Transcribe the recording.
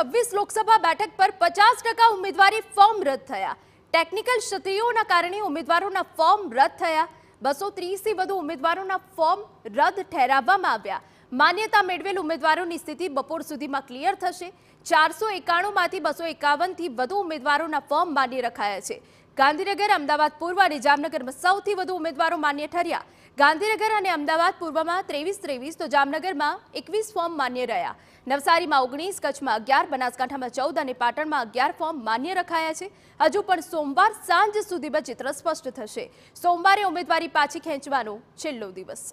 છવ્વીસ લોકસભા બેઠક પર પચાસ ટકા ઉમેદવારી ફોર્મ રદ થયા ટેકનિકલ ક્ષતિઓના કારણે ઉમેદવારોના ફોર્મ રદ થયા બસો ત્રીસથી વધુ ઉમેદવારોના ફોર્મ રદ ઠેરાવવામાં આવ્યા માન્યતા મેળવેલ ઉમેદવારોની સ્થિતિ બપોર સુધીમાં ક્લિયર થશે ચારસો એકાણુંમાંથી બસો એકાવનથી વધુ ઉમેદવારોના ફોર્મ માન્ય રખાયા છે ગાંધીનગર અમદાવાદ પૂર્વ અને જામનગરમાં સૌથી વધુ ઉમેદવારો માન્ય ઠર્યા ગાંધીનગર અને અમદાવાદ પૂર્વમાં ત્રેવીસ ત્રેવીસ તો જામનગરમાં એકવીસ ફોર્મ માન્ય રહ્યા નવસારીમાં ઓગણીસ કચ્છમાં અગિયાર બનાસકાંઠામાં ચૌદ અને પાટણમાં અગિયાર ફોર્મ માન્ય રખાયા છે હજુ પણ સોમવાર સાંજ સુધીમાં ચિત્ર સ્પષ્ટ થશે સોમવારે ઉમેદવારી પાછી ખેંચવાનો છેલ્લો દિવસ